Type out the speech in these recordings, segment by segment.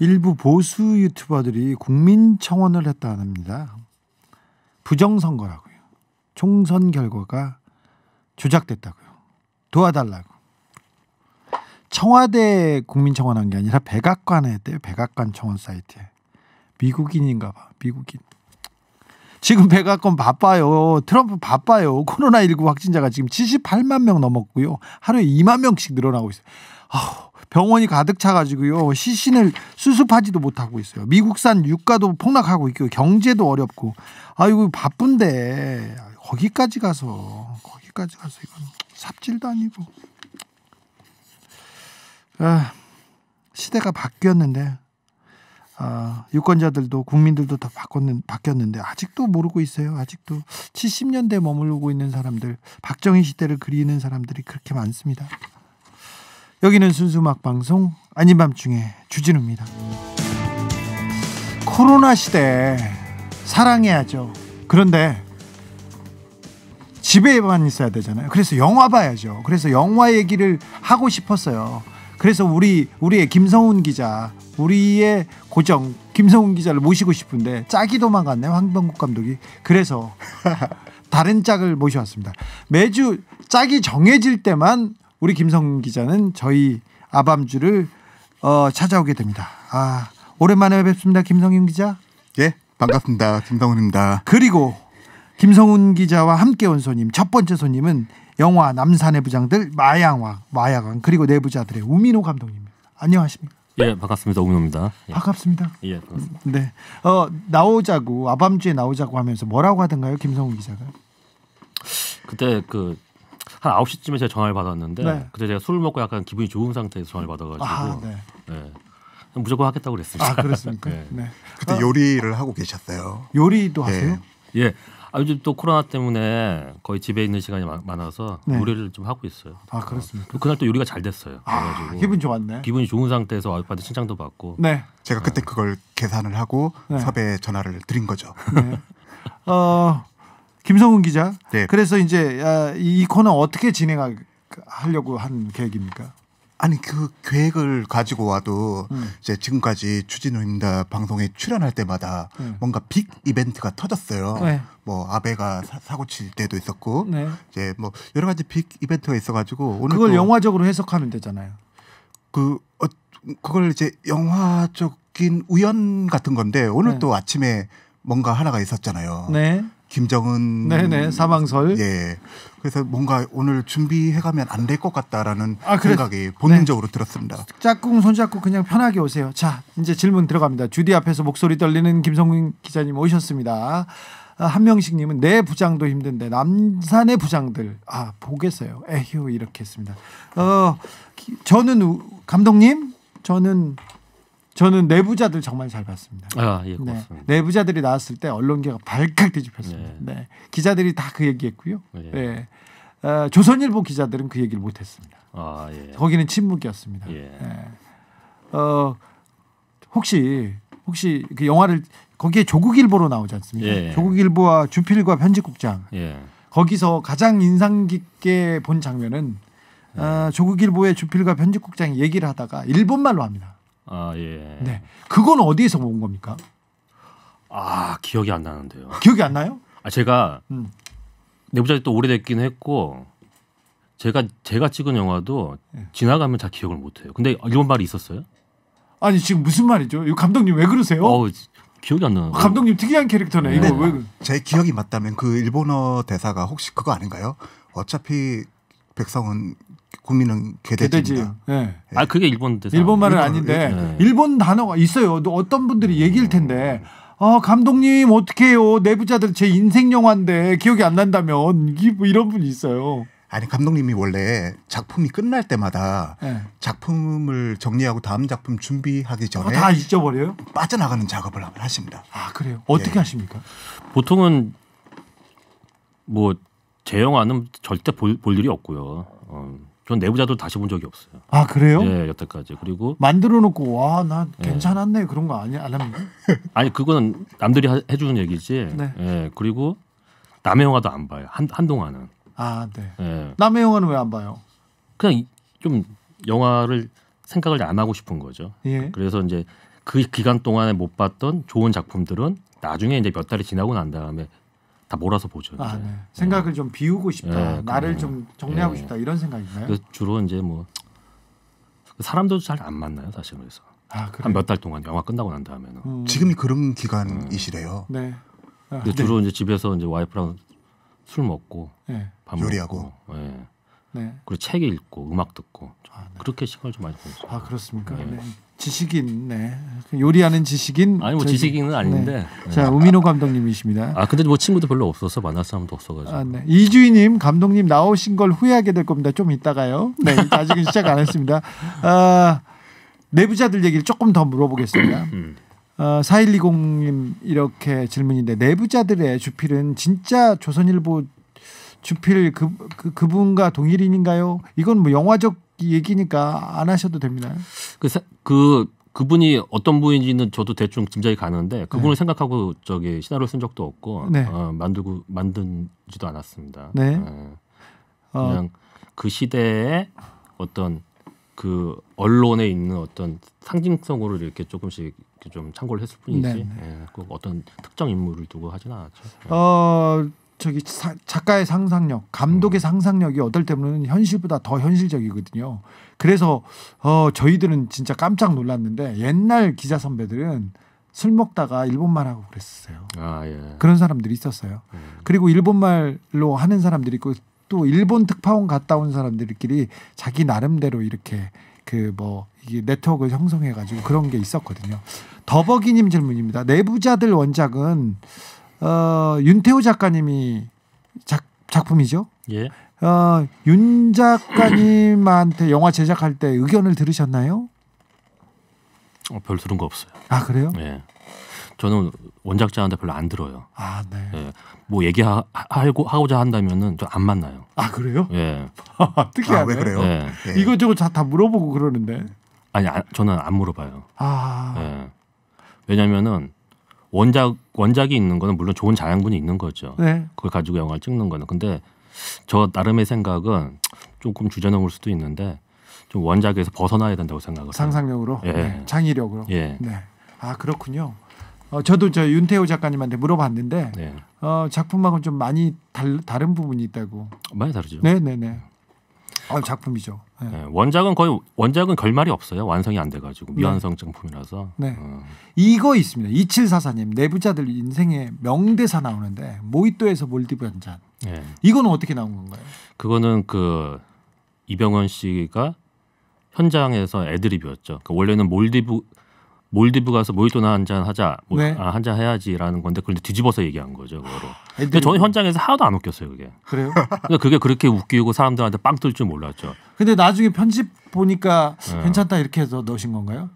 일부 보수 유튜버들이 국민 청원을 했다 합니다. 부정선거라고요. 총선 결과가 조작됐다고요. 도와달라고. 청와대 국민 청원한 게 아니라 백악관에 했대요. 백악관 청원 사이트에. 미국인인가 봐. 미국인. 지금 백악관 바빠요. 트럼프 바빠요. 코로나19 확진자가 지금 78만 명 넘었고요. 하루에 2만 명씩 늘어나고 있어요. 아우, 병원이 가득 차가지고요 시신을 수습하지도 못하고 있어요. 미국산 유가도 폭락하고 있고 경제도 어렵고 아이고 바쁜데 거기까지 가서 거기까지 가서 이건 삽질도 아니고 아, 시대가 바뀌었는데 아, 유권자들도 국민들도 다 바꿨는, 바뀌었는데 아직도 모르고 있어요. 아직도 70년대 머무르고 있는 사람들, 박정희 시대를 그리는 사람들이 그렇게 많습니다. 여기는 순수 막 방송 아닌 밤중에 주진우입니다. 코로나 시대 사랑해야죠. 그런데 집에만 있어야 되잖아요. 그래서 영화 봐야죠. 그래서 영화 얘기를 하고 싶었어요. 그래서 우리 우리의 김성훈 기자, 우리의 고정 김성훈 기자를 모시고 싶은데 짝이 도망갔네 황병국 감독이. 그래서 다른 짝을 모셔왔습니다. 매주 짝이 정해질 때만 우리 김성 기자는 저희 아밤주를 어, 찾아오게 됩니다. 아, 오랜만에 뵙습니다. 김성윤 기자. 예, 반갑습니다. 김성훈입니다. 그리고 김성훈 기자와 함께 온 손님 첫 번째 손님은 영화 남산의 부장들 마양왕 마야왕 그리고 내부자들의 우민호 감독입니다. 안녕하십니까? 예 반갑습니다 우민호입니다. 예. 반갑습니다. 예 반갑습니다. 네, 어 나오자고 아밤주에 나오자고 하면서 뭐라고 하던가요 김성훈 기자가? 그때 그 한9 시쯤에 제가 전화를 받았는데 네. 그때 제가 술을 먹고 약간 기분이 좋은 상태에서 전화를 받아가지고 아, 네. 네. 무조건 하겠다고 그랬습니다. 아 그렇습니까? 네. 네. 그때 아. 요리를 하고 계셨어요. 요리도 하세요? 예. 예. 아, 요즘 또 코로나 때문에 거의 집에 있는 시간이 많아서 네. 요리를 좀 하고 있어요. 아 그렇습니까? 어, 그날 또 요리가 잘 됐어요. 아, 기분 좋았네. 기분이 좋은 상태에서 아이프한테 칭찬도 받고. 네. 제가 그때 네. 그걸 계산을 하고 네. 섭외 전화를 드린 거죠. 네. 어 김성훈 기자. 네. 그래서 이제 아, 이 코너 어떻게 진행하려고 한 계획입니까? 아니 그 계획을 가지고 와도 음. 이제 지금까지 추진우입니다 방송에 출연할 때마다 음. 뭔가 빅 이벤트가 터졌어요. 네. 뭐 아베가 사, 고칠 때도 있었고 네. 이제 뭐 여러 가지 빅 이벤트가 있어가지고 오늘 그걸 영화적으로 해석하면 되잖아요. 그 어, 그걸 이제 영화적인 우연 같은 건데 오늘 네. 또 아침에 뭔가 하나가 있었잖아요. 네. 김정은 네네 사망설 예 그래서 뭔가 오늘 준비해가면 안 될 것 같다라는 아, 그래. 생각이 본능적으로 네. 들었습니다. 짝꿍 손잡고 그냥 편하게 오세요. 자 이제 질문 들어갑니다. 주디 앞에서 목소리 떨리는 김성민 기자님 오셨습니다. 아, 한명식님은 내 부장도 힘든데 남산의 부장들 아 보겠어요. 에휴 이렇게 했습니다. 어 저는 감독님 저는 저는 내부자들 정말 잘 봤습니다. 아, 예, 네. 내부자들이 나왔을 때 언론계가 발칵 뒤집혔습니다. 네. 네. 기자들이 다 그 얘기했고요. 예. 네. 어, 조선일보 기자들은 그 얘기를 못했습니다. 아, 예. 거기는 침묵이었습니다. 예. 네. 어, 혹시 혹시 그 영화를 거기에 조국일보로 나오지 않습니까? 예. 조국일보와 주필과 편집국장 예. 거기서 가장 인상 깊게 본 장면은 어, 예. 조국일보의 주필과 편집국장이 얘기를 하다가 일본말로 합니다. 아 예. 네. 그건 어디에서 본 겁니까? 아 기억이 안 나는데요. 기억이 안 나요? 아 제가 음. 내부자도 또 오래됐긴 했고 제가 제가 찍은 영화도 예. 지나가면 다 기억을 못 해요. 근데 이런 말이 있었어요? 아니 지금 무슨 말이죠? 이 감독님 왜 그러세요? 어 기억이 안 나요. 감독님 특이한 캐릭터네. 이거 네. 왜? 그- 제 기억이 맞다면 그 일본어 대사가 혹시 그거 아닌가요? 어차피 백성은 국민은 개돼지입니다. 개돼지. 예. 네. 예. 아 그게 일본 대사. 일본 말은 아닌데 네. 일본 단어가 있어요. 어떤 분들이 얘기일 텐데 아 감독님 어떡해요 내부자들 제 인생 영화인데 기억이 안 난다면 뭐 이런 분이 있어요. 아니 감독님이 원래 작품이 끝날 때마다 네. 작품을 정리하고 다음 작품 준비하기 어, 전에 아, 다 잊어버려요? 빠져나가는 작업을 하십니다. 아 그래요? 어떻게 예. 하십니까? 보통은 뭐제 영화는 절대 볼, 볼 일이 없고요. 어, 전 내부자도 다시 본 적이 없어요. 아 그래요? 예, 여태까지 그리고 만들어놓고 와나 예. 괜찮았네 예. 그런 거 아니 안 합니다. 아니 그거는 남들이 하, 해주는 얘기지. 네. 예, 그리고 남의 영화도 안 봐요. 한 한동안은. 아 네. 예. 남의 영화는 왜 안 봐요? 그냥 좀 영화를 생각을 안 하고 싶은 거죠. 예. 그래서 이제 그 기간 동안에 못 봤던 좋은 작품들은 나중에 이제 몇 달이 지나고 난 다음에 다 몰아서 보죠. 아, 네. 생각을 좀 비우고 싶다. 네, 나를 좀 정리하고 예. 싶다. 이런 생각인가요? 주로 이제 뭐 그 사람도 잘 안 만나요, 사실 그래서. 아, 그래? 한몇 달 동안 영화 끝나고 난 다음에는. 음. 지금이 그런 기간이시래요. 음. 네. 아, 근데 네. 주로 이제 집에서 이제 와이프랑 술 먹고 예. 밥 요리하고. 먹고, 예. 네. 그리고 책 읽고 음악 듣고 아, 네. 그렇게 시간을 좀 많이 보냈어요. 아 그렇습니까? 네. 네. 지식인, 네. 요리하는 지식인. 아니 뭐 저희... 지식인은 네. 아닌데. 네. 네. 자 우민호 감독님이십니다. 아 근데 뭐 친구도 별로 없어서 만날 사람도 없어가지고. 아, 네. 이주희님 감독님 나오신 걸 후회하게 될 겁니다. 좀 이따가요. 네 아직은 시작 안 했습니다. 아, 내부자들 얘기를 조금 더 물어보겠습니다. 어, 음. 4120님 아, 이렇게 질문인데 내부자들의 주필은 진짜 조선일보 주필 그, 그 그분과 동일인인가요? 이건 뭐 영화적 얘기니까 안 하셔도 됩니다. 그, 그 그분이 어떤 분인지는 저도 대충 짐작이 가는데 그분을 네. 생각하고 저기 시나리오 쓴 적도 없고 네. 어, 만들고 만든지도 않았습니다. 네. 네. 그냥 어. 그 그시대에 어떤 그 언론에 있는 어떤 상징성으로 이렇게 조금씩 이렇게 좀 참고를 했을 뿐이지 네, 네. 예, 꼭 어떤 특정 인물을 두고 하진 않았죠. 예. 어 저기 사, 작가의 상상력, 감독의 음. 상상력이 어떨 때는 현실보다 더 현실적이거든요. 그래서 어 저희들은 진짜 깜짝 놀랐는데 옛날 기자 선배들은 술 먹다가 일본말 하고 그랬어요. 아, 예. 그런 사람들이 있었어요. 음. 그리고 일본말로 하는 사람들이 있고 또 일본 특파원 갔다 온 사람들끼리 자기 나름대로 이렇게 그 뭐 이게 네트워크를 형성해 가지고 그런 게 있었거든요. 더버기님 질문입니다. 내부자들 원작은 어, 윤태호 작가님이 작, 작품이죠. 예. 어, 윤 작가님한테 영화 제작할 때 의견을 들으셨나요? 어, 별 들은 거 없어요. 아 그래요? 예. 저는 원작자한테 별로 안 들어요. 아 네. 예. 뭐 얘기하고 하고자 한다면은 좀안 만나요. 아 그래요? 예. 아, 특이하네. 아, 왜 그래요? 예. 예. 이것저것 다, 다 물어보고 그러는데. 아니 아, 저는 안 물어봐요. 아. 예. 왜냐면은 원작 원작이 있는 거는 물론 좋은 자양분이 있는 거죠. 네. 그걸 가지고 영화를 찍는 거는 근데 저 나름의 생각은 조금 주저넘을 수도 있는데 좀 원작에서 벗어나야 된다고 생각을 상상력으로 예. 네. 창의력으로 예. 네. 아 그렇군요. 어, 저도 저 윤태호 작가님한테 물어봤는데 네. 어, 작품하고는 좀 많이 달, 다른 부분이 있다고. 많이 다르죠. 네, 네, 네. 아, 작품이죠. 예. 네. 원작은 거의 원작은 결말이 없어요. 완성이 안 돼가지고 네. 미완성 작품이라서. 네. 음. 이거 있습니다. 2744님 내부자들 인생의 명대사 나오는데 모히또에서 몰디브 한 잔. 네. 이거는 어떻게 나온 건가요? 그거는 그 이병헌 씨가 현장에서 애드립이었죠. 그러니까 원래는 몰디브 몰디브 가서 모히또나 한 잔 하자, 뭐, 네. 아, 한잔 해야지라는 건데 그런데 뒤집어서 얘기한 거죠. 그거로. 아, 근데 저는 현장에서 하나도 안 웃겼어요, 그게. 그래요? 그러니까 그게 그렇게 웃기고 사람들한테 빵 뜰 줄 몰랐죠. 근데 나중에 편집 보니까 네. 괜찮다 이렇게 해서 넣으신 건가요?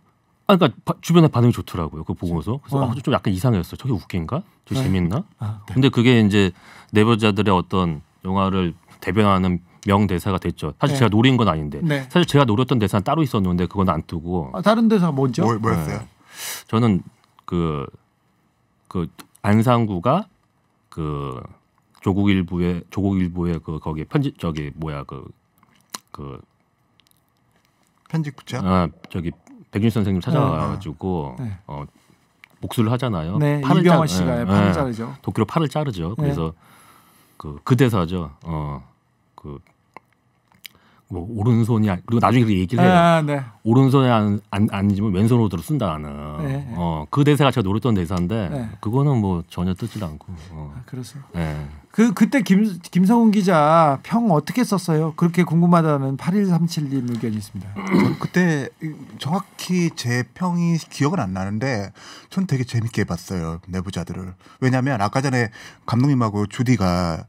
아, 그러니까 바, 주변에 반응이 좋더라고요. 그 보고서 그래서 어. 아, 좀 약간 이상했어요. 저게 웃긴가? 저 네. 재밌나? 아, 네. 근데 그게 이제 내부자들의 어떤 영화를 대변하는 명대사가 됐죠. 사실 네. 제가 노린 건 아닌데 네. 사실 제가 노렸던 대사는 따로 있었는데 그건 안 뜨고 아, 다른 대사 뭐죠? 뭘, 뭐였어요? 네. 저는 그그 그 안상구가 그 조국일보의 조국일보의 그 거기 편집 저기 뭐야 그 그 편집부죠? 아 저기 백윤 선생님 찾아와가지고 네. 네. 어, 복수를 하잖아요. 네, 팔을 병헌 씨가 네, 팔을 자르죠. 도끼로 팔을 자르죠. 네. 그래서 그, 그 대사죠. 어, 그뭐 오른손이 아 그리고 나중에 그렇게 얘기를 해요. 아, 네. 오른손이 안, 안, 아니지만 왼손으로 쓴다는 네, 네, 어, 그 대사가 제가 노렸던 대사인데 네. 그거는 뭐 전혀 뜨질 않고. 어. 아, 그래서. 네. 그 그때 김 김성훈 기자 평 어떻게 썼어요? 그렇게 궁금하다는 8137님 의견이 있습니다. 그때 정확히 제 평이 기억은 안 나는데 전 되게 재밌게 봤어요 내부자들을. 왜냐하면 아까 전에 감독님하고 주디가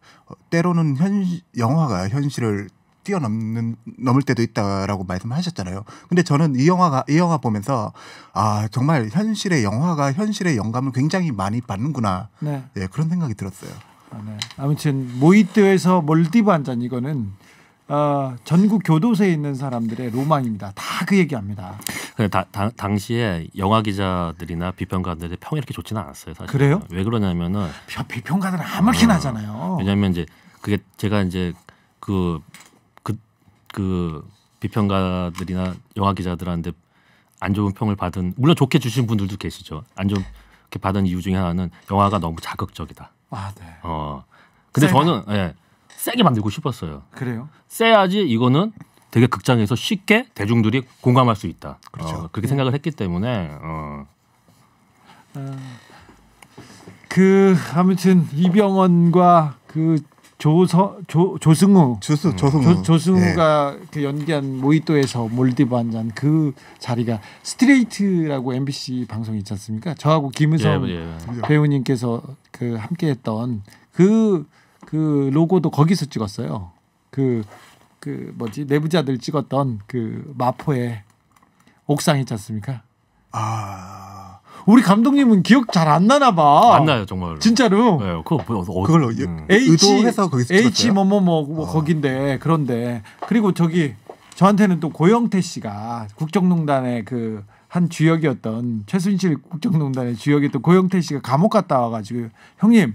때로는 현 영화가 현실을 뛰어넘는 넘을 때도 있다라고 말씀하셨잖아요. 근데 저는 이 영화가 이 영화 보면서 아 정말 현실의 영화가 현실의 영감을 굉장히 많이 받는구나. 네. 예, 그런 생각이 들었어요. 아, 네. 아무튼 모히또에서 몰디브 한잔 이거는 어, 전국 교도소에 있는 사람들의 로망입니다. 다 그 얘기합니다. 다, 다, 당시에 영화 기자들이나 비평가들의 평이 이렇게 좋지는 않았어요. 사실. 그래요? 왜 그러냐면은 비, 평가들은 아무렇게나 어, 하잖아요. 왜냐하면 이제 그게 제가 이제 그그 비평가들이나 영화 기자들한테 안 좋은 평을 받은 물론 좋게 주신 분들도 계시죠. 안 좋게 받은 이유 중에 하나는 영화가 너무 자극적이다. 아, 네. 어. 근데 세다. 저는 예. 세게 만들고 싶었어요. 그래요? 세야지 이거는 되게 극장에서 쉽게 대중들이 공감할 수 있다. 그렇죠. 어, 그렇게 네. 생각을 했기 때문에 어. 어. 그 아무튼 이병헌과 그 조서 조 조승우 조수, 음. 조승우 조, 승우가그 예. 연기한 모히또에서 몰디브 한잔그 자리가 스트레이트라고 MBC 방송 있지 않습니까? 저하고 김은성 예, 예. 예. 배우님께서 그 함께했던 그그 그 로고도 거기서 찍었어요. 그그 그 뭐지 내부자들 찍었던 그 마포의 옥상 있지 않습니까? 아 우리 감독님은 기억 잘 안 나나 봐. 안 나요 정말. 진짜로. 네, 그거 뭐, 어, 그걸 어, 음. 예, H 해서 거기서 H 뭐뭐뭐 뭐, 어. 거긴데 그런데 그리고 저기 저한테는 또 고영태 씨가 국정농단의 그 한 주역이었던 최순실 국정농단의 주역이 또 고영태 씨가 감옥 갔다 와가지고 형님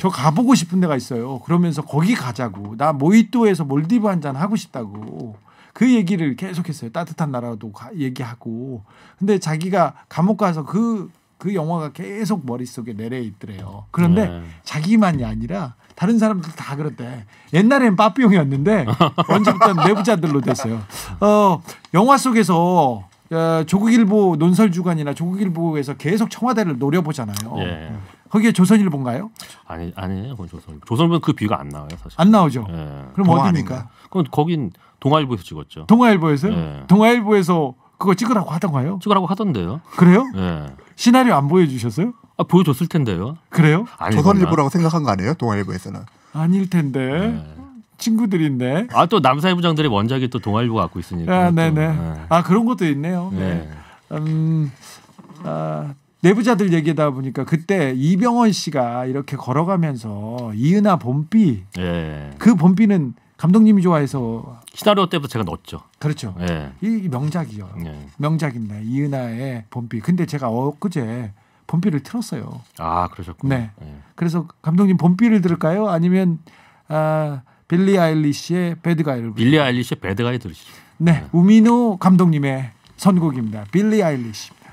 저 가보고 싶은 데가 있어요. 그러면서 거기 가자고 나 모히또에서 몰디브 한 잔 하고 싶다고. 그 얘기를 계속했어요. 따뜻한 나라도 가, 얘기하고. 근데 자기가 감옥 가서 그그 그 영화가 계속 머릿속에 내려 있더래요. 그런데 네. 자기만이 아니라 다른 사람들 다 그렇대. 옛날엔 빠삐용이었는데 언제부단 내부자들로 됐어요. 어, 영화 속에서 어, 조국일보 논설주간이나 조국일보에서 계속 청와대를 노려보잖아요. 예. 거기에 조선일보인가요? 아니 아니에요, 그건 조선. 조선일보는 그 비가 안 나와요, 사실. 안 나오죠. 예. 그럼 어디입니까? 그럼 거긴 동아일보에서 찍었죠. 동아일보에서요? 예. 동아일보에서 그거 찍으라고 하던가요? 찍으라고 하던데요. 그래요? 예. 시나리오 안 보여주셨어요? 아, 보여줬을 텐데요. 그래요? 아니 조선일보라고 생각한 거 아니에요? 동아일보에서는. 아닐 텐데. 예. 친구들인데. 아 또 남사회부장들의 원작이 또동아일보 갖고 있으니까. 아, 네네. 네. 아 그런 것도 있네요. 네. 네. 음, 아, 내부자들 얘기다 보니까 그때 이병헌 씨가 이렇게 걸어가면서 이은하 봄비. 네. 예. 그 봄비는 감독님이 좋아해서 시나리오 때부터 제가 넣었죠. 그렇죠. 네. 이 명작이요. 네. 명작입니다. 이은하의 봄비. 근데 제가 엊그제 봄비를 틀었어요. 아 그러셨군요. 네. 네. 그래서 감독님 봄비를 들을까요? 아니면 아 빌리 아일리시의 배드가이를 빌리 아일리시의 배드가이 들으시죠. 네, 네. 우민호 감독님의 선곡입니다. 빌리 아일리시입니다.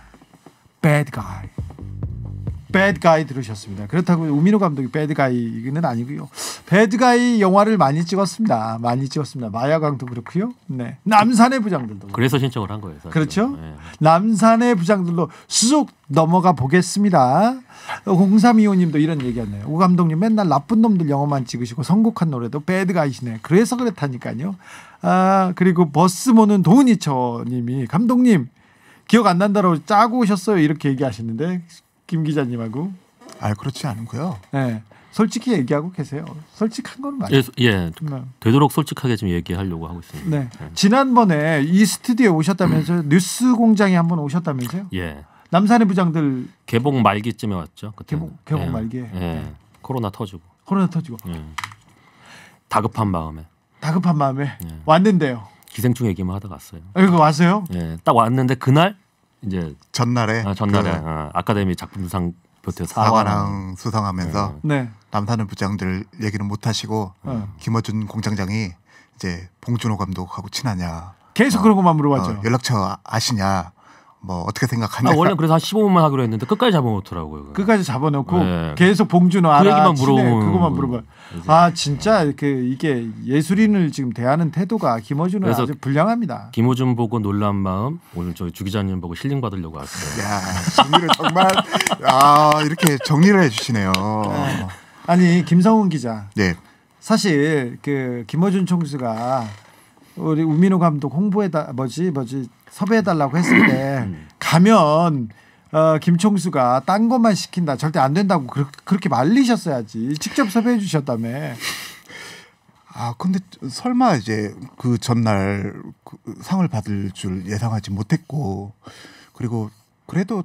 배드가이. 배드 가이 들으셨습니다. 그렇다고 우민호 감독이 배드 가이는 아니고요. 배드 가이 영화를 많이 찍었습니다. 많이 찍었습니다. 마야강도 그렇고요. 네. 남산의 부장들도. 그래서 신청을 한 거예요. 사실은. 그렇죠. 네. 남산의 부장들로 쑥 넘어가 보겠습니다. 공삼이호님도 이런 얘기하네요. 오 감독님 맨날 나쁜 놈들 영화만 찍으시고 선곡한 노래도 배드 가이시네. 그래서 그렇다니까요. 아 그리고 버스 모는 도은이처님이 감독님 기억 안 난다라고 짜고 오셨어요 이렇게 얘기하시는데 김 기자님하고. 아 그렇지 않고요. 네. 솔직히 얘기하고 계세요. 솔직한 건 맞아요. 예, 예. 되도록 솔직하게 좀 얘기하려고 하고 있습니다. 네. 네. 지난번에 이 스튜디오에 오셨다면서 음. 뉴스 공장에 한번 오셨다면서요? 예. 남산의 부장들 개봉 말기쯤에 왔죠. 그때 개봉, 개봉 예. 말기에. 예. 네. 코로나 터지고. 코로나 터지고. 예. 다급한 마음에. 다급한 마음에 예. 왔는데요. 기생충 얘기만 하다 갔어요. 여기 아, 왔어요? 예. 딱 왔는데 그날 이제 전날에 아, 전날에 그 어, 아카데미 작품상 보태 사과랑 수상하면서 네. 네. 남산은 부장들 얘기는 못 하시고 어. 네. 김어준 공장장이 이제 봉준호 감독하고 친하냐 계속 어, 그런 것만 물어봤죠. 연락처 아시냐 뭐 어떻게 생각하냐? 아, 원래 그래서 한 15분만 하기로 했는데 끝까지 잡아놓더라고요. 끝까지 잡아놓고 네. 계속 봉준호 알아. 그 얘기만 물어보고 그것만 물어봐. 아 진짜 그 이게 예술인을 지금 대하는 태도가 김어준은 아주 불량합니다. 김어준 보고 놀란 마음 오늘 저희 주 기자님 보고 힐링 받으려고 왔어요. 야 정리를 정말 아 이렇게 정리를 해주시네요. 네. 아니 김성훈 기자. 네. 사실 그 김어준 총수가 우리 우민호 감독 홍보에다 뭐지 뭐지 섭외해달라고 했을 때 가면 어, 김총수가 딴 것만 시킨다 절대 안 된다고 그렇, 그렇게 말리셨어야지 직접 섭외해 주셨다며 아 근데 설마 이제 그 전날 그 상을 받을 줄 예상하지 못했고 그리고 그래도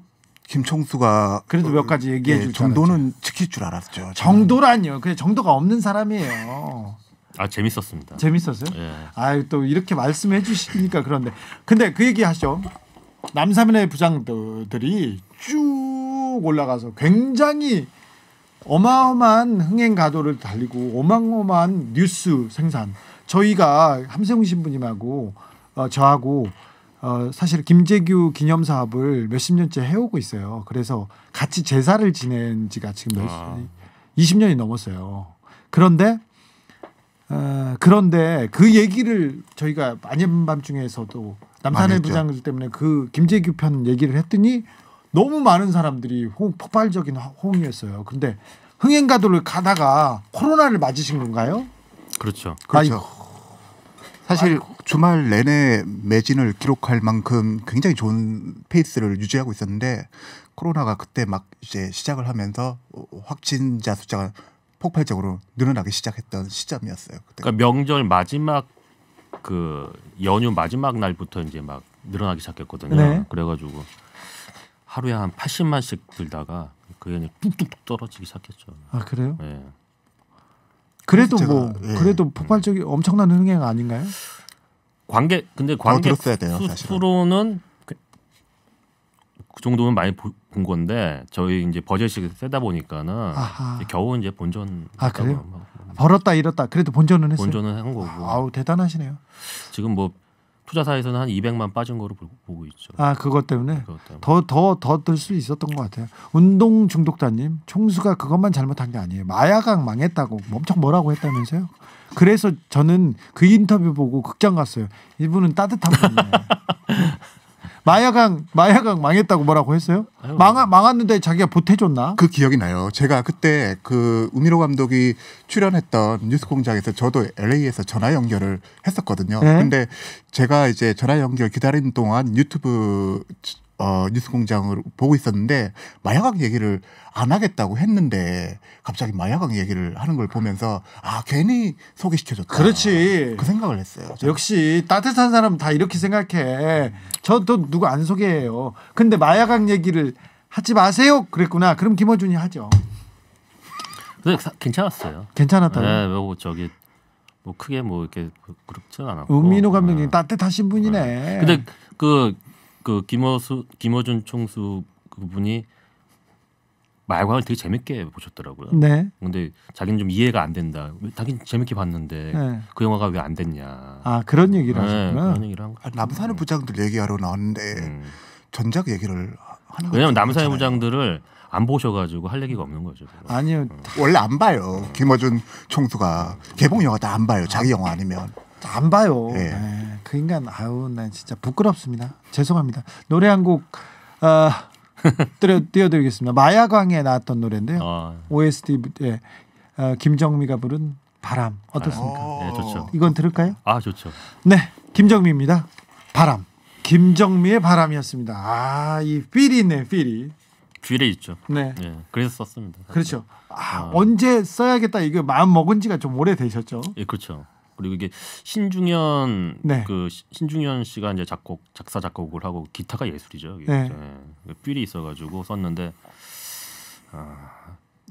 김총수가 그래도 몇 어, 가지 얘기해 예, 줄 예, 정도는 지킬 줄 알았죠. 정도라니 그게 정도가 없는 사람이에요. 아 재밌었습니다. 재밌었어요? 예. 아또 이렇게 말씀해 주시니까 그런데 근데 그 얘기 하죠. 남사면의 부장들이 쭉 올라가서 굉장히 어마어마한 흥행 가도를 달리고 어마어마한 뉴스 생산. 저희가 함세웅 신부님하고 어, 저하고 어, 사실 김재규 기념 사업을 몇십 년째 해오고 있어요. 그래서 같이 제사를 지낸 지가 지금 몇 아. 20년이 넘었어요. 그런데 어, 그런데 그 얘기를 저희가 많은 밤중에서도 남산의 부장들 때문에 그 김재규 편 얘기를 했더니 너무 많은 사람들이 호응, 폭발적인 호응이었어요. 근데 흥행가도를 가다가 코로나를 맞으신 건가요? 그렇죠. 그렇죠. 아이 사실 아이고. 주말 내내 매진을 기록할 만큼 굉장히 좋은 페이스를 유지하고 있었는데 코로나가 그때 막 이제 시작을 하면서 어, 확진자 숫자가 폭발적으로 늘어나기 시작했던 시점이었어요. 그때. 그러니까 명절 마지막 그 연휴 마지막 날부터 이제 막 늘어나기 시작했거든요. 네. 그래가지고 하루에 한 80만씩 들다가 그게 이제 뚝뚝뚝 떨어지기 시작했죠. 아 그래요? 네. 그래도 뭐 예. 그래도 뭐 예. 폭발적이 엄청난 흥행 아닌가요? 관객 근데 관객 더들 돼요, 수로는 그 정도는 많이 보, 본 건데 저희 이제 버젓이 세다 보니까는 이제 겨우 이제 본전 아 그래요 막, 벌었다 잃었다 그래도 본전은 했어요 본전은 한 거고 아우 대단하시네요 지금 뭐 투자사에서는 한 200만 빠진 거로 보고 있죠. 아 그것 때문에 더 더더들수 있었던 것 같아요. 운동 중독자님 총수가 그것만 잘못한 게 아니에요. 마약왕 망했다고 엄청 뭐라고 했다면서요. 그래서 저는 그 인터뷰 보고 극장 갔어요. 이분은 따뜻한 분이에요. 마야강 마야강 망했다고 뭐라고 했어요? 망 망했는데 자기가 보태줬나? 그 기억이 나요. 제가 그때 그 우미로 감독이 출연했던 뉴스공장에서 저도 LA에서 전화 연결을 했었거든요. 네? 근데 제가 이제 전화 연결 기다리는 동안 유튜브 어, 뉴스공장을 보고 있었는데 마약학 얘기를 안 하겠다고 했는데 갑자기 마약학 얘기를 하는 걸 보면서 아 괜히 소개시켜줬다. 그렇지. 그 생각을 했어요. 저는. 역시 따뜻한 사람 다 이렇게 생각해. 저도 누구 안 소개해요. 근데 마약학 얘기를 하지 마세요. 그랬구나. 그럼 김어준이 하죠. 근데 괜찮았어요. 괜찮았다고. 네, 뭐 저기 뭐 크게 뭐 이렇게 그렇진 않았고. 은민호 감독님 네. 따뜻하신 분이네. 네. 근데 그그 김어수 김어준 총수 그분이 말광을 되게 재밌게 보셨더라고요. 네. 근데 자기는 좀 이해가 안 된다. 당신 재밌게 봤는데 네. 그 영화가 왜 안 됐냐. 아 그런 얘기를 네, 하셨구나. 그런 얘기를 한 거. 아, 남산의 부장들 얘기하러 나왔는데 음. 전작 얘기를 하는 왜냐면 남산의 부장들을 안 보셔가지고 할 얘기가 없는 거죠. 그거. 아니요. 어. 원래 안 봐요. 김어준 총수가 음. 개봉 영화 다 안 봐요. 자기 영화 아니면. 안 봐요. 네. 네. 그 인간 아우 난 진짜 부끄럽습니다. 죄송합니다. 노래 한곡 어, 아, 띄워, 드리겠습니다 마야광에 나왔던 노래인데요. 아. OST에 어, 예. 아, 김정미가 부른 바람 어떻습니까? 아, 네, 좋죠. 이건 들을까요? 아 좋죠. 네, 김정미입니다. 바람. 김정미의 바람이었습니다. 아, 이 필이 네 필이. 귤에 있죠. 네. 예, 그래서 썼습니다. 그렇죠. 사실. 그렇죠. 아, 아, 언제 써야겠다 이거 마음 먹은 지가 좀 오래 되셨죠? 예, 그렇죠. 그리고 이게 신중현 네. 그 신중현 씨가 이제 작곡 작사 작곡을 하고 기타가 예술이죠. 네. 네. 삘이 있어가지고 썼는데 아,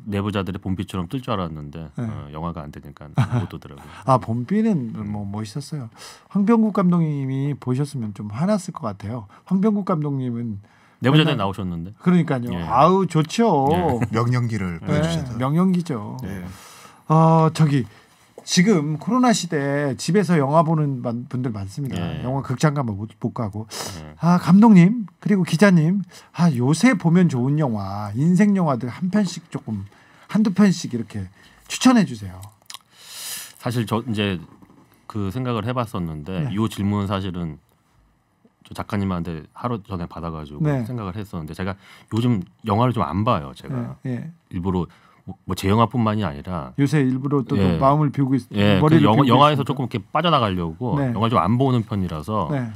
내부자들의 봄비처럼 뜰 줄 알았는데 네. 어, 영화가 안 되니까 못 오더라고요. 아 봄비는 뭐 음. 멋있었어요. 황병국 감독님이 보셨으면 좀 화났을 것 같아요. 황병국 감독님은 내부자들 나오셨는데. 그러니까요. 예. 아우 좋죠. 예. 명령기를 네, 보여주셨다. 명연기죠. 예. 네. 어 저기 지금 코로나 시대에 집에서 영화 보는 분들 많습니다. 네. 영화 극장 가면 못, 못 가고. 네. 아, 감독님, 그리고 기자님, 아, 요새 보면 좋은 영화, 인생 영화들 한 편씩 조금, 한두 편씩 이렇게 추천해 주세요. 사실 저 이제 그 생각을 해봤었는데 네. 질문 사실은 저 작가님한테 하루 전에 받아가지고 네. 생각을 했었는데 제가 요즘 영화를 좀 안 봐요. 제가 네. 예. 일부러 뭐 재영화뿐만이 뭐 아니라 요새 일부러 또, 예. 마음을 비우고 있, 예. 그 머리를 영, 영화에서 있습니까? 조금 이렇게 빠져나가려고 네. 영화 를좀 안 보는 편이라서 네.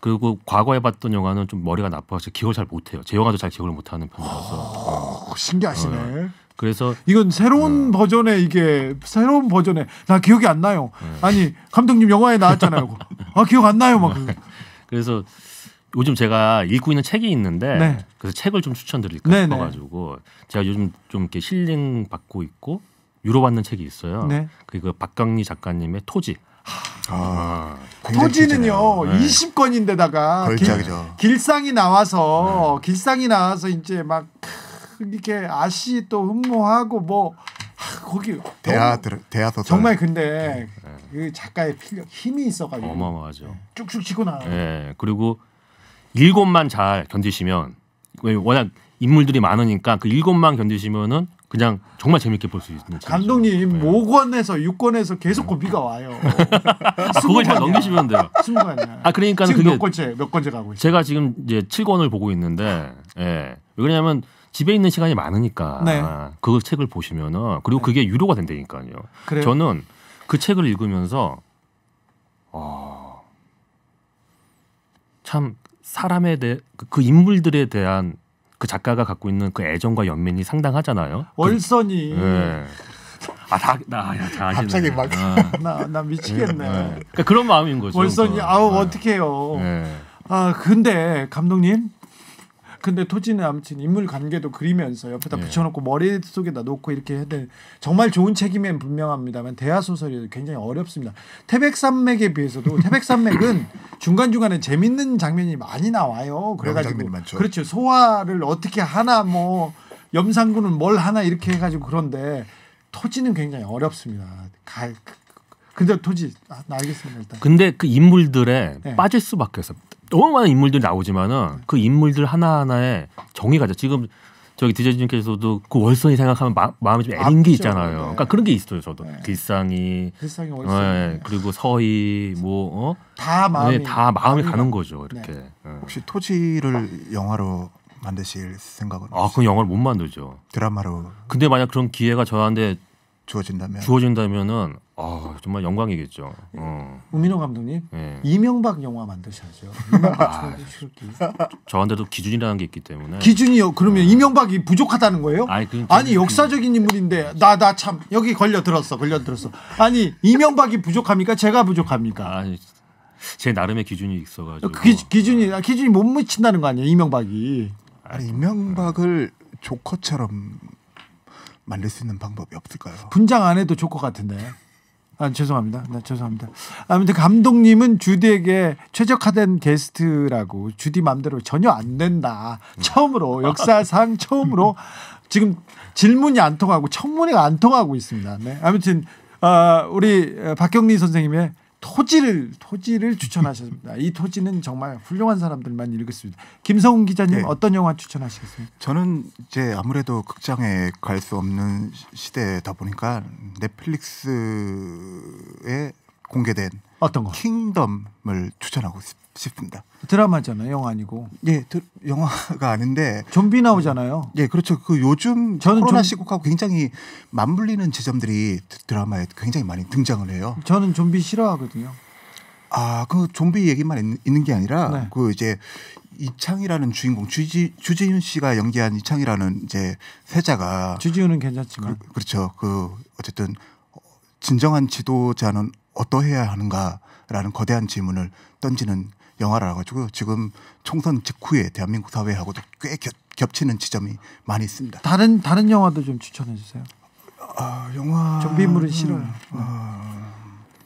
그리고 과거에 봤던 영화는 좀 머리가 나빠서 기억을 잘 못해요. 제 영화도 잘 기억을 못하는 편이라서 오, 어, 신기하시네. 어. 그래서 이건 새로운 음. 버전의 이게 새로운 버전의 나 기억이 안 나요. 음. 아니 감독님 영화에 나왔잖아요. 아 기억 안 나요 막. 그래서 요즘 제가 읽고 있는 책이 있는데 네. 그래서 책을 좀 추천드릴까 네, 네 싶어가지고 제가 요즘 좀 이렇게 힐링 받고 있고 유로 받는 책이 있어요. 네. 그리고 그 박강리 작가님의 토지. 아, 아. 토지는요 네. 20권인데다가 걸작죠 길, 상이 나와서 네. 길상이 나와서 이제 막 이렇게 아씨 또 흠모하고 뭐 하, 거기 대하 대하 서 정말 근데 네. 그 작가의 필력 힘이 있어가지고 어마어마하죠. 네. 쭉쭉 치고 나와요. 네 그리고 일곱만 잘 견디시면 워낙 인물들이 많으니까 그 일곱만 견디시면은 그냥 정말 재밌게 볼 수 있는 감독님 네. 모권에서 유권에서 계속 네. 고비가 와요. 아, 그걸 잘 넘기시면 돼요. 아 그러니까 지금 몇 권째 몇 권째 가고 있어요. 제가 지금 이제 7권을 보고 있는데 예. 왜냐면 집에 있는 시간이 많으니까 네. 그 책을 보시면은 그리고 네. 그게 유료가 된다니까요. 그래요? 저는 그 책을 읽으면서 어... 참 사람에 대해 그, 그 인물들에 대한 그 작가가 갖고 있는 그 애정과 연민이 상당하잖아요. 그 월선이. 그, 네. 아, 다, 나, 야, 다 갑자기 막, 아. 나, 나 미치겠네. 네, 그러니까 그런 마음인 거죠. 월선이, 아우, 예. 어떡해요. 아, 근데 감독님, 근데 토지는 아무튼 인물 관계도 그리면서 옆에다 네. 붙여놓고 머릿속에다 놓고 이렇게 해야 되는 정말 좋은 책임엔 분명합니다만 대하 소설이 굉장히 어렵습니다. 태백산맥에 비해서도 태백산맥은 중간중간에 재밌는 장면이 많이 나와요. 그래가지고 그렇죠. 소화를 어떻게 하나 뭐 염산군은 뭘 하나 이렇게 해가지고 그런데 토지는 굉장히 어렵습니다. 가, 그, 그, 근데 토지 아, 알겠습니다 일단. 근데 그인물들에 네. 예. 빠질 수밖에 없어 너무 많은 인물들이 나오지만은 그 인물들 하나하나에 정의가 죠 지금 저기 디제이님께서도 그 월선이 생각하면 마, 음이좀 애린 게 있잖아요. 네. 그러니까 그런 게 있어요. 저도 네. 길상이, 길상이 네, 월선, 네. 그리고 서희 뭐다 마음이 어? 다 마음이 네, 가는 거죠. 네. 이렇게 혹시 토지를 영화로 만드실 생각은? 아, 그럼 영화를 못 만들죠. 드라마로. 근데 만약 그런 기회가 저한테 주어진다면 주어진다면은 아 정말 영광이겠죠. 예. 어. 우민호 감독님 네. 이명박 영화 만드셔야죠. 아, 저한테도 기준이라는 게 있기 때문에 기준이요. 그러면 어. 이명박이 부족하다는 거예요? 아니, 그, 아니 역사적인 인물인데 나 나 참 여기 걸려 들었어 걸려 들었어. 아니 이명박이 부족합니까? 제가 부족합니까? 아니 제 나름의 기준이 있어가지고 기, 기준이 아, 기준이 못 미친다는 거 아니에요? 이명박이 아니 이명박을 조커처럼 만들 수 있는 방법이 없을까요? 분장 안 해도 조커 같은데. 아 죄송합니다. 네, 죄송합니다. 아무튼 감독님은 주디에게 최적화된 게스트라고 주디 맘대로 전혀 안 된다. 처음으로 역사상 처음으로 지금 질문이 안 통하고 청문회가 안 통하고 있습니다. 네. 아무튼 어, 우리 박경리 선생님의 토지를 토지를 추천하셨습니다. 이 토지는 정말 훌륭한 사람들만 읽었습니다. 김성훈 기자님 네. 어떤 영화 추천하시겠습니까 저는 이제 아무래도 극장에 갈 수 없는 시대다 보니까 넷플릭스에 공개된 어떤 거? 킹덤을 추천하고 있습니다. 싶습니다. 드라마잖아요, 영화 아니고. 예, 드, 영화가 아닌데. 좀비 나오잖아요. 예, 그렇죠. 그 요즘 저는 코로나 좀... 시국하고 굉장히 맞물리는 지점들이 드라마에 굉장히 많이 등장을 해요. 저는 좀비 싫어하거든요. 아, 그 좀비 얘기만 있, 있는 게 아니라 네. 그 이제 이창이라는 주인공 주지 주지훈 씨가 연기한 이창이라는 이제 세자가 주지훈은 괜찮지만 그, 그렇죠. 그 어쨌든 진정한 지도자는 어떠해야 하는가라는 거대한 질문을 던지는 영화를 가지고 지금 총선 직후에 대한민국 사회하고도 꽤 겹, 겹치는 지점이 많이 있습니다. 다른 다른 영화도 좀 추천해 주세요. 아 영화 좀비물은 싫어요. 음, 아...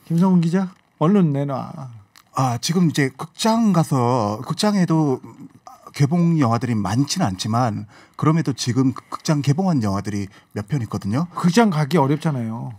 김성훈 기자 얼른 내놔. 아 지금 이제 극장 가서 극장에도 개봉 영화들이 많지는 않지만 그럼에도 지금 극장 개봉한 영화들이 몇 편 있거든요. 극장 가기 어렵잖아요.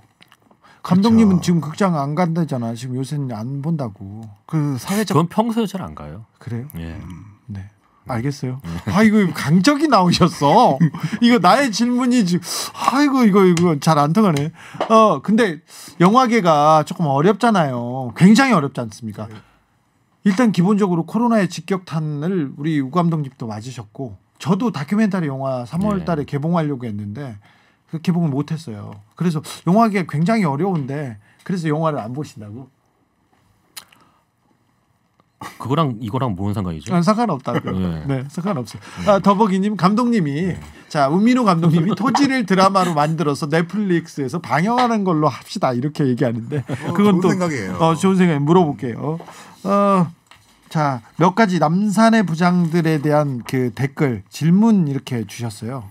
감독님은 그쵸. 그렇죠. 지금 극장 안 간다잖아. 지금 요새는 안 본다고. 그 사회적 그건 평소에 잘 안 가요. 그래요? 예. 음. 네. 음. 알겠어요. 음. 아 이거 강적이 나오셨어. 이거 나의 질문이 지금 아이고 이거 이거 잘 안 통하네. 어 근데 영화계가 조금 어렵잖아요. 굉장히 어렵지 않습니까? 네. 일단 기본적으로 코로나의 직격탄을 우리 우 감독님도 맞으셨고 저도 다큐멘터리 영화 3월달에 예. 개봉하려고 했는데 그 개봉을 못했어요. 그래서 영화계 굉장히 어려운데 그래서 영화를 안 보신다고? 그거랑 이거랑 뭔 상관이죠? 아, 상관없다고. 네. 예. 네, 상관없어요. 아, 더보기님 감독님이 네. 자 우민호 감독님이 토지를 드라마로 만들어서 넷플릭스에서 방영하는 걸로 합시다 이렇게 얘기하는데 어, 그건 좋은 또 생각이에요. 어, 좋은 생각 물어볼게요. 어, 자몇 가지 남산의 부장들에 대한 그 댓글 질문 이렇게 주셨어요.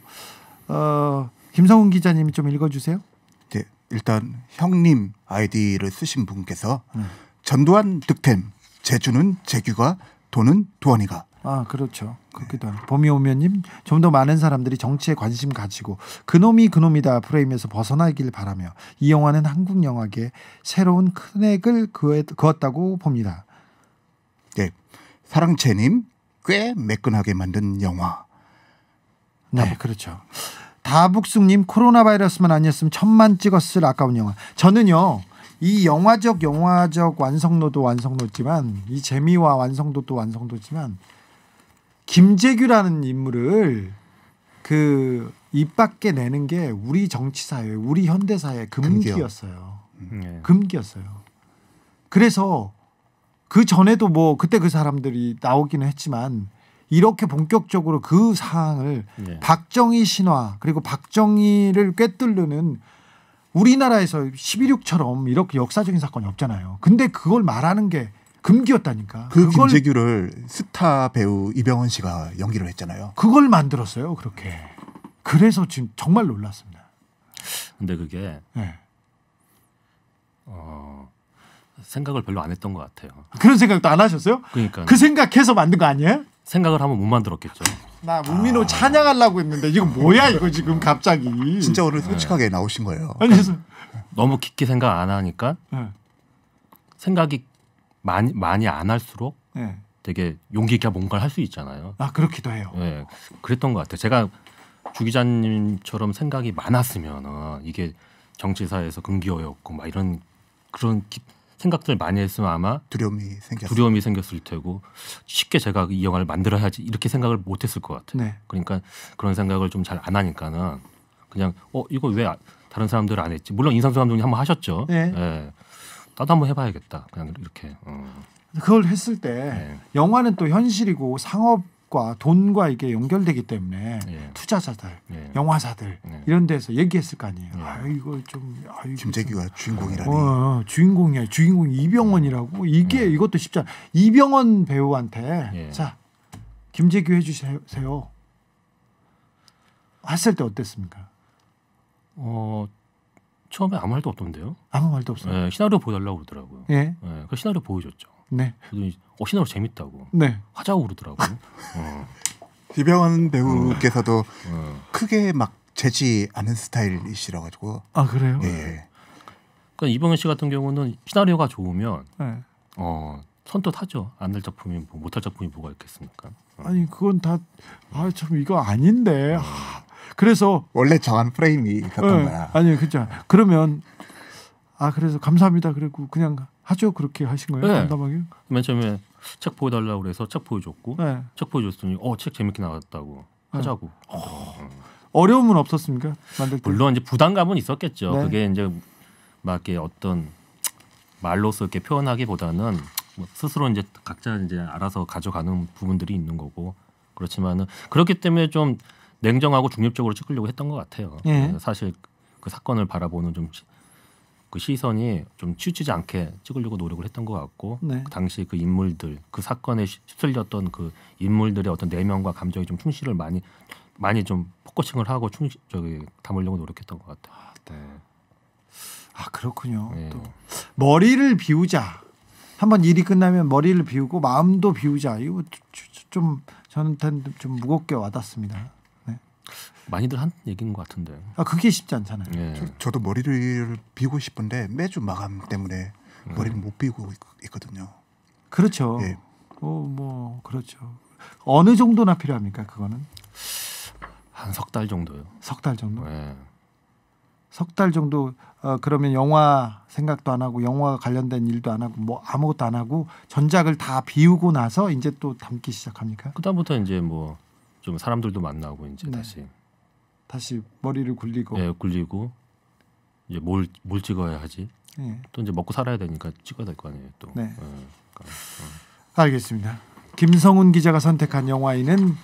어, 김성훈 기자님이 좀 읽어주세요. 네, 일단 형님 아이디를 쓰신 분께서 음. 전두환 득템 제주는 재규가 돈은 도원이가 아 그렇죠 그렇기도 하고 봄이 오면님 좀 더 많은 사람들이 정치에 관심 가지고 그놈이 그놈이다 프레임에서 벗어나길 바라며 이 영화는 한국 영화계 새로운 큰획을 그었다고 봅니다. 네 사랑채님 꽤 매끈하게 만든 영화. 네 그렇죠. 다북숙님 코로나 바이러스만 아니었으면 천만 찍었을 아까운 영화. 저는요. 이 영화적 영화적 완성도도 완성도지만 이 재미와 완성도도 완성도지만 김재규라는 인물을 그 입 밖에 내는 게 우리 정치 사회, 우리 현대 사회 금기였어요. 음. 네. 금기였어요. 그래서 그 전에도 뭐 그때 그 사람들이 나오기는 했지만 이렇게 본격적으로 그 사항을 네. 박정희 신화 그리고 박정희를 꿰뚫는 우리나라에서 11.6처럼 이렇게 역사적인 사건이 없잖아요. 근데 그걸 말하는 게 금기였다니까. 그 그걸 김재규를 스타 배우 이병헌 씨가 연기를 했잖아요. 그걸 만들었어요, 그렇게. 그래서 지금 정말 놀랐습니다. 근데 그게 네. 어, 생각을 별로 안 했던 것 같아요. 그런 생각도 안 하셨어요? 그러니까 그 생각해서 만든 거 아니에요? 생각을 하면 못 만들었겠죠. 나 문민호 아. 찬양하려고 했는데 이거 뭐야 이거 지금 갑자기. 진짜 오늘 솔직하게 네. 나오신 거예요. 아니 너무 깊게 생각 안 하니까 네. 생각이 많이 많이 안 할수록 네. 되게 용기 있게 뭔가를 할 수 있잖아요. 아 그렇기도 해요. 네, 그랬던 것 같아요. 제가 주 기자님처럼 생각이 많았으면 이게 정치사에서 금기어였고 막 이런 그런 기, 생각들 많이 했으면 아마 두려움이 생겼 두려움이 생겼을 테고 쉽게 제가 이 영화를 만들어야지 이렇게 생각을 못 했을 것 같아요. 네. 그러니까 그런 생각을 좀 잘 안 하니까는 그냥 어 이거 왜 다른 사람들 안 했지? 물론 인상수 감독님 한번 하셨죠. 네. 예. 나도 한 번 해봐야겠다. 그냥 이렇게. 어. 그걸 했을 때 네. 영화는 또 현실이고 상업 권과 돈과 이게 연결되기 때문에 예. 투자자들, 예. 영화사들 예. 이런 데서 얘기했을 거 아니에요. 예. 아 이거 좀아유 김재규가 좀, 주인공이라니. 어, 어 주인공이야. 주인공이 이병헌이라고 이게 예. 이것도 쉽지 않아. 이병헌 배우한테 예. 자 김재규 해주세요. 했을 때 어땠습니까? 어 처음에 아무 말도 없던데요. 아무 말도 없어요. 네, 시나리오 보여달라고 그러더라고요. 예. 네, 그 시나리오 보여줬죠. 네. 어, 신나로 재밌다고. 네. 하자고 그러더라고요. 어. 이병헌 배우께서도 어. 어. 크게 막 재지 않은 스타일이시라 가지고. 아 그래요? 예. 네. 그러니까 이병헌 씨 같은 경우는 시나리오가 좋으면 네. 어 선뜻 하죠. 안 될 작품이 뭐, 못할 작품이 뭐가 있겠습니까? 어. 아니 그건 다아참 이거 아닌데. 어. 그래서 원래 정한 프레임이 네. 있었던 네. 거야. 아니 그죠. 그러면 아 그래서 감사합니다. 그리고 그냥 하죠 그렇게 하신 거예요? 네. 담당하맨 처음에 책 보여달라고 그래서 책 보여줬고 네. 책 보여줬더니 어 책 재밌게 나왔다고 네. 하자고. 네. 어. 어려움은 없었습니까? 만들 때? 물론 이제 부담감은 있었겠죠. 네. 그게 이제 막게 어떤 말로서 이렇게 표현하기보다는 뭐 스스로 이제 각자 이제 알아서 가져가는 부분들이 있는 거고 그렇지만은 그렇기 때문에 좀 냉정하고 중립적으로 찍으려고 했던 것 같아요. 예. 사실 그 사건을 바라보는 좀그 시선이 좀 치우치지 않게 찍으려고 노력을 했던 것 같고 네. 그 당시 그 인물들 그 사건에 휩쓸렸던 그 인물들의 어떤 내면과 감정이 좀 충실을 많이 많이 좀 포커싱을 하고 충 저기 담으려고 노력했던 것 같아요. 아, 네. 아 그렇군요. 네. 또 머리를 비우자. 한번 일이 끝나면 머리를 비우고 마음도 비우자. 이거 좀 저한테는 좀 무겁게 와닿습니다. 많이들 한 얘기인 것 같은데. 아 그게 쉽지 않잖아요. 예. 저, 도 머리를 비고 싶은데 매주 마감 때문에 음. 머리를 음. 못 비고 있, 거든요 그렇죠. 예. 어뭐 그렇죠. 어느 정도나 필요합니까 그거는? 한 석 달 정도요. 석 달 정도. 예. 석달 정도 어, 그러면 영화 생각도 안 하고 영화 관련된 일도 안 하고 뭐 아무것도 안 하고 전작을 다 비우고 나서 이제 또 담기 시작합니까? 그다음부터 이제 뭐 좀 사람들도 만나고 이제 네. 다시 다시 머리를 굴리고 예, 굴리고 이제 뭘, 뭘 찍어야 하지? 예. 또 이제 먹고 살아야 되니까 찍어야 될 거 아니에요, 또. 네. 예, 그러니까, 어. 알겠습니다. 김성훈 기자가 선택한 영화인은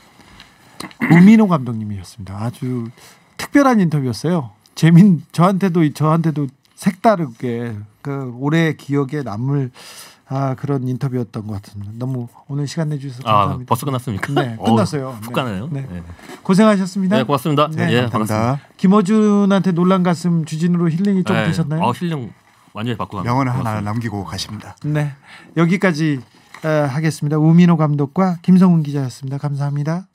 우민호 감독님이었습니다. 아주 특별한 인터뷰였어요. 재민 저한테도 저한테도 색다르게 그 올해 기억에 남을 아, 그런 인터뷰였던 것 같습니다. 너무 오늘 시간 내주셔서 아, 감사합니다. 아, 벌써 끝났습니까? 네, 끝났어요. 오, 푹 가네요. 네. 네. 고생하셨습니다. 네, 고맙습니다. 네, 예, 반갑습니다. 김어준한테 놀란 가슴 주진으로 힐링이 좀 네. 되셨나요? 아, 힐링 완전히 받고 갑니다. 명언 하나 남기고 가십니다. 네, 여기까지 에, 하겠습니다. 우민호 감독과 김성훈 기자였습니다. 감사합니다.